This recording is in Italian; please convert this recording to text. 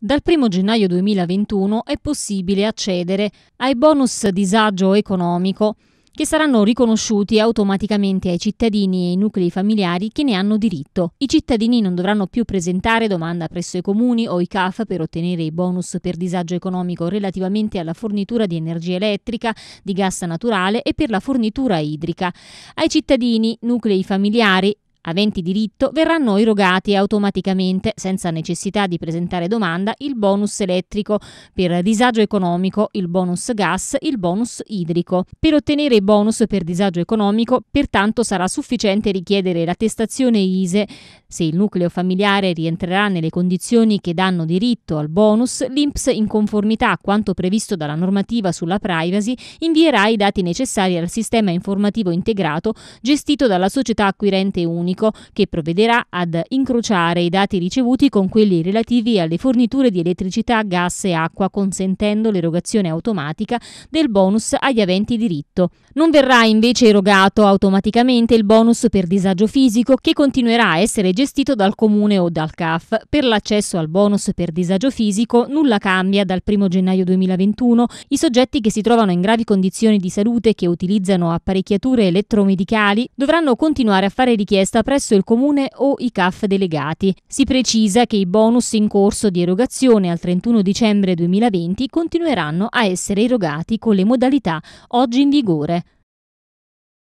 Dal 1 gennaio 2021 è possibile accedere ai bonus disagio economico che saranno riconosciuti automaticamente ai cittadini e ai nuclei familiari che ne hanno diritto. I cittadini non dovranno più presentare domanda presso i comuni o i CAF per ottenere i bonus per disagio economico relativamente alla fornitura di energia elettrica, di gas naturale e per la fornitura idrica. Ai cittadini, nuclei familiari, aventi diritto verranno erogati automaticamente, senza necessità di presentare domanda, il bonus elettrico, per disagio economico il bonus gas, il bonus idrico. Per ottenere i bonus per disagio economico, pertanto sarà sufficiente richiedere l'attestazione ISE. Se il nucleo familiare rientrerà nelle condizioni che danno diritto al bonus, l'INPS in conformità a quanto previsto dalla normativa sulla privacy invierà i dati necessari al sistema informativo integrato gestito dalla società acquirente unica elettronico che provvederà ad incrociare i dati ricevuti con quelli relativi alle forniture di elettricità, gas e acqua, consentendo l'erogazione automatica del bonus agli aventi diritto. Non verrà invece erogato automaticamente il bonus per disagio fisico che continuerà a essere gestito dal comune o dal CAF. Per l'accesso al bonus per disagio fisico nulla cambia dal 1 gennaio 2021. I soggetti che si trovano in gravi condizioni di salute e che utilizzano apparecchiature elettromedicali dovranno continuare a fare richiesta giusta presso il Comune o i CAF delegati. Si precisa che i bonus in corso di erogazione al 31 dicembre 2020 continueranno a essere erogati con le modalità oggi in vigore.